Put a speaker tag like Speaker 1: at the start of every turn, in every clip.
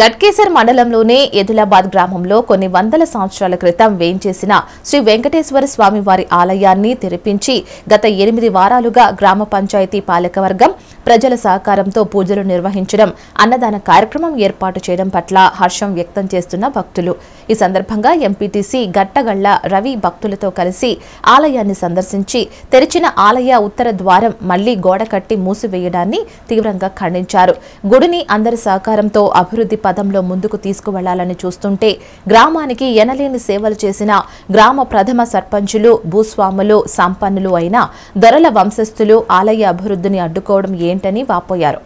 Speaker 1: గట్కేసర్ మండలంలోనే ఎదులాబాద్ గ్రామంలో కొన్ని వందల సంవత్సరాల క్రితం వేయించేసిన శ్రీ వెంకటేశ్వర స్వామి వారి ఆలయాన్ని తెరిపించి గత ఎనిమిది వారాలుగా గ్రామ పంచాయతీ పాలకవర్గం ప్రజల సహకారంతో పూజలు నిర్వహించడం అన్నదాన కార్యక్రమం ఏర్పాటు చేయడం పట్ల హర్షం వ్యక్తం చేస్తున్న భక్తులు ఈ సందర్భంగా ఎంపీటీసీ గట్టగళ్ల రవి భక్తులతో కలిసి ఆలయాన్ని సందర్శించి తెరిచిన ఆలయ ఉత్తర ద్వారం మళ్లీ గోడ కట్టి మూసివేయడాన్ని తీవ్రంగా ఖండించారు గుడిని అందరి సహకారంతో అభివృద్ధి పదంలో ముందుకు తీసుకువెళ్లాలని చూస్తుంటే గ్రామానికి ఎనలేని సేవలు చేసిన గ్రామ ప్రథమ సర్పంచులు భూస్వాములు సంపన్నులు అయిన దొరల వంశస్థులు ఆలయ అభివృద్ధిని అడ్డుకోవడం ఏ ఏంటని వాపోయారు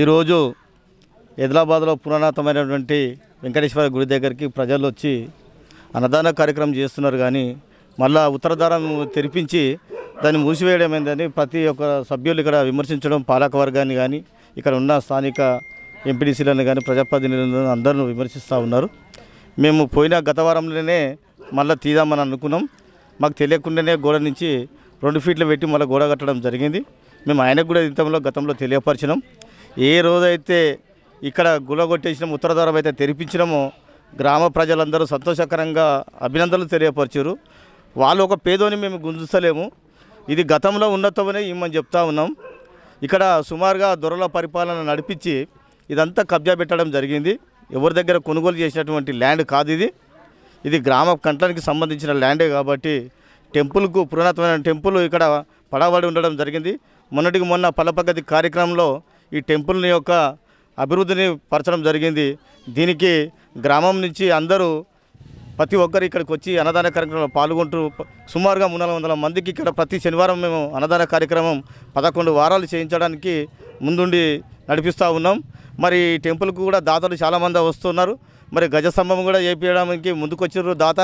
Speaker 2: ఈరోజు హైదరాబాద్లో పురాణాతమైనటువంటి వెంకటేశ్వర గుడి దగ్గరికి ప్రజలు వచ్చి అన్నదాన కార్యక్రమం చేస్తున్నారు కానీ మళ్ళా ఉత్తరధారం తెరిపించి దాన్ని మూసివేయడం ఏంటని ప్రతి ఒక్క సభ్యులు ఇక్కడ విమర్శించడం పాలక వర్గాన్ని కానీ ఇక్కడ ఉన్న స్థానిక ఎంపీడీసీలను కానీ ప్రజాప్రతినిధులను అందరూ విమర్శిస్తూ ఉన్నారు మేము పోయిన గత వారంలోనే మళ్ళీ తీదామని అనుకున్నాం మాకు తెలియకుండానే గోడ నుంచి రెండు ఫీట్లు పెట్టి మళ్ళీ గోడ కట్టడం జరిగింది మేము ఆయనకు కూడా ఇంతలో గతంలో తెలియపరచినాం ఏ రోజైతే ఇక్కడ గులగొట్టేసినాం ఉత్తర అయితే తెరిపించినామో గ్రామ ప్రజలందరూ సంతోషకరంగా అభినందనలు తెలియపరిచారు వాళ్ళు ఒక పేదోని మేము గుంజుస్తలేము ఇది గతంలో ఉన్నతమనే ఇమ్మని చెప్తా ఉన్నాం ఇక్కడ సుమారుగా దొరల పరిపాలన నడిపించి ఇదంతా కబ్జా పెట్టడం జరిగింది ఎవరి దగ్గర కొనుగోలు చేసినటువంటి ల్యాండ్ కాదు ఇది ఇది గ్రామ కంటలానికి సంబంధించిన ల్యాండే కాబట్టి టెంపుల్కు పురాతనమైన టెంపుల్ ఇక్కడ పడబడి ఉండడం జరిగింది మొన్నటికి మొన్న పలపగతి కార్యక్రమంలో ఈ టెంపుల్ని యొక్క అభివృద్ధిని పరచడం జరిగింది దీనికి గ్రామం నుంచి అందరూ ప్రతి ఒక్కరు ఇక్కడికి వచ్చి అన్నదాన కార్యక్రమంలో పాల్గొంటూ సుమారుగా మూడు వందల మందికి ఇక్కడ ప్రతి శనివారం మేము అన్నదాన కార్యక్రమం పదకొండు వారాలు చేయించడానికి ముందుండి నడిపిస్తూ ఉన్నాం మరి టెంపుల్కు కూడా దాతలు చాలామంది వస్తున్నారు మరి గజస్తంభం కూడా వేపించడానికి ముందుకొచ్చారు దాత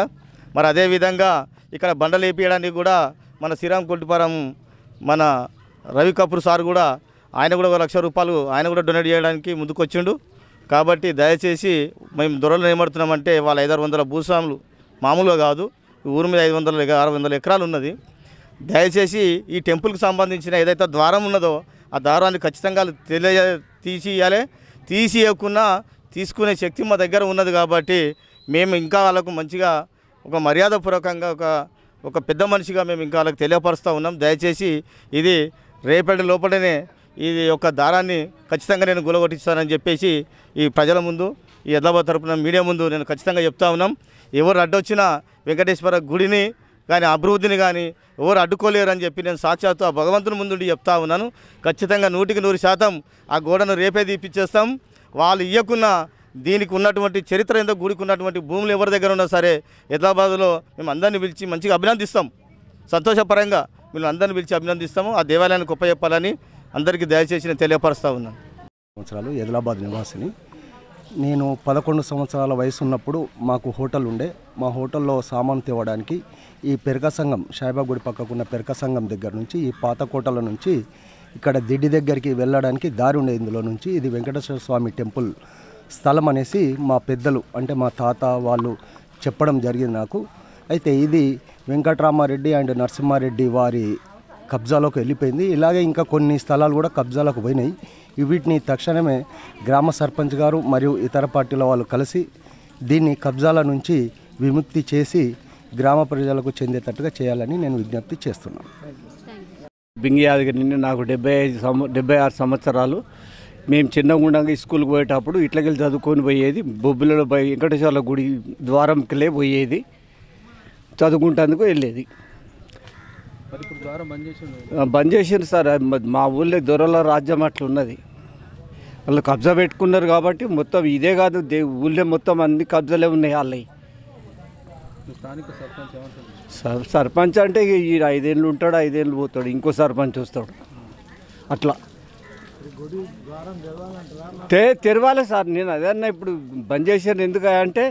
Speaker 2: మరి అదేవిధంగా ఇక్కడ బండలు వేపించడానికి కూడా మన శ్రీరామ్ కొట్టిపారం మన రవి కపూర్ సార్ కూడా ఆయన కూడా ఒక లక్ష రూపాయలు ఆయన కూడా డొనేట్ చేయడానికి ముందుకొచ్చిండు కాబట్టి దయచేసి మేము దొరలు ఏమడుతున్నామంటే వాళ్ళ ఐదారు వందల భూస్వాములు మామూలుగా కాదు ఊరి మీద ఐదు వందల ఆరు వందల ఎకరాలు ఉన్నది దయచేసి ఈ టెంపుల్కి సంబంధించిన ఏదైతే ద్వారం ఉన్నదో ఆ ద్వారాన్ని ఖచ్చితంగా తెలియ తీసియాలి తీసియకుండా తీసుకునే శక్తి మా దగ్గర ఉన్నది కాబట్టి మేము ఇంకా వాళ్ళకు మంచిగా ఒక మర్యాదపూర్వకంగా ఒక ఒక పెద్ద మనిషిగా మేము ఇంకా వాళ్ళకి తెలియపరుస్తూ ఉన్నాం దయచేసి ఇది రేపటి లోపలనే ఇది యొక్క దారాన్ని ఖచ్చితంగా నేను గులగొట్టిస్తానని చెప్పేసి ఈ ప్రజల ముందు ఈ హైదరాబాద్ తరఫున మీడియా ముందు నేను ఖచ్చితంగా చెప్తా ఉన్నాం ఎవరు అడ్డొచ్చినా వెంకటేశ్వర గుడిని కానీ అభివృద్ధిని కానీ ఎవరు అడ్డుకోలేరు అని చెప్పి నేను సాక్షాత్తు ఆ భగవంతుని ముందుండి చెప్తా ఉన్నాను ఖచ్చితంగా నూటికి నూరు శాతం ఆ గోడను రేపే తీపిచ్చేస్తాం వాళ్ళు ఇవ్వకున్న దీనికి ఉన్నటువంటి చరిత్ర ఎంతో గుడికి ఉన్నటువంటి భూములు ఎవరి దగ్గర ఉన్నా సరే హైదరాబాద్లో మేము అందరినీ పిలిచి మంచిగా అభినందిస్తాం సంతోషపరంగా మిమ్మల్ని అందరిని పిలిచి అభినందిస్తాము ఆ దేవాలయానికి గొప్ప చెప్పాలని అందరికీ దయచేసి నేను తెలియపరుస్తూ ఉన్నాను
Speaker 3: సంవత్సరాలు ఎదిలాబాద్ నివాసిని నేను పదకొండు సంవత్సరాల వయసు ఉన్నప్పుడు మాకు హోటల్ ఉండే మా హోటల్లో సామాను తేవడానికి ఈ పెరక సంఘం సాయిబాగుడి పక్కకున్న పెరక సంఘం దగ్గర నుంచి ఈ పాత కోటల నుంచి ఇక్కడ దిడ్డి దగ్గరికి వెళ్ళడానికి దారి ఉండే ఇందులో నుంచి ఇది వెంకటేశ్వర స్వామి టెంపుల్ స్థలం అనేసి మా పెద్దలు అంటే మా తాత వాళ్ళు చెప్పడం జరిగింది నాకు అయితే ఇది వెంకట్రామారెడ్డి అండ్ నరసింహారెడ్డి వారి కబ్జాలోకి వెళ్ళిపోయింది ఇలాగే ఇంకా కొన్ని స్థలాలు కూడా కబ్జాలకు పోయినాయి వీటిని తక్షణమే గ్రామ సర్పంచ్ గారు మరియు ఇతర పార్టీల వాళ్ళు కలిసి దీన్ని కబ్జాల నుంచి విముక్తి చేసి గ్రామ ప్రజలకు చెందేటట్టుగా చేయాలని నేను విజ్ఞప్తి చేస్తున్నాను
Speaker 4: బింగి యాదగిరి నుండి నాకు డెబ్బై ఐదు సంవ డెబ్బై ఆరు సంవత్సరాలు మేము చిన్నగా ఉండగా స్కూల్కి పోయేటప్పుడు ఇట్లకెళ్ళి చదువుకొని పోయేది బొబ్బిలలో పోయి వెంకటేశ్వర గుడి ద్వారంకిలే పోయేది చదువుకుంటేందుకు వెళ్ళేది బంద్ చేసిండ్రు సార్ మా ఊళ్ళో దొరల రాజ్యం అట్లా ఉన్నది వాళ్ళు కబ్జా పెట్టుకున్నారు కాబట్టి మొత్తం ఇదే కాదు ఊళ్ళో మొత్తం అన్ని కబ్జాలే ఉన్నాయి వాళ్ళవి సర్పంచ్ అంటే ఈ ఐదేళ్ళు ఉంటాడు ఐదేళ్ళు పోతాడు ఇంకో సర్పంచ్ వస్తాడు అట్లా తే తెరవాలి సార్ నేను అదన్నా ఇప్పుడు బంద్ చేశాను ఎందుకు అంటే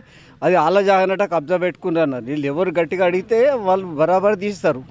Speaker 4: అది వాళ్ళ జాగనట కబ్జా పెట్టుకున్నాను వీళ్ళు ఎవరు గట్టిగా అడిగితే వాళ్ళు బరాబర్ తీస్తారు